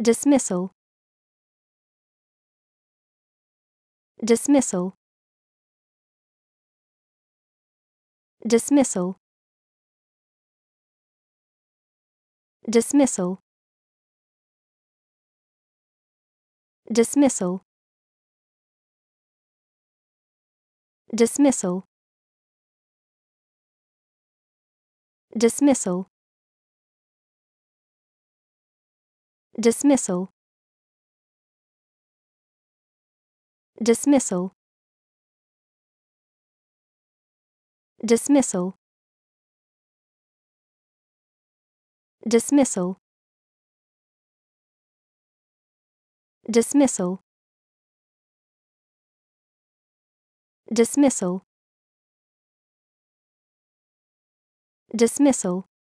Dismissal. Dismissal. Dismissal. Dismissal. Dismissal. Dismissal. Dismissal. Dismissal. Dismissal. Dismissal. Dismissal. Dismissal. Dismissal. Dismissal.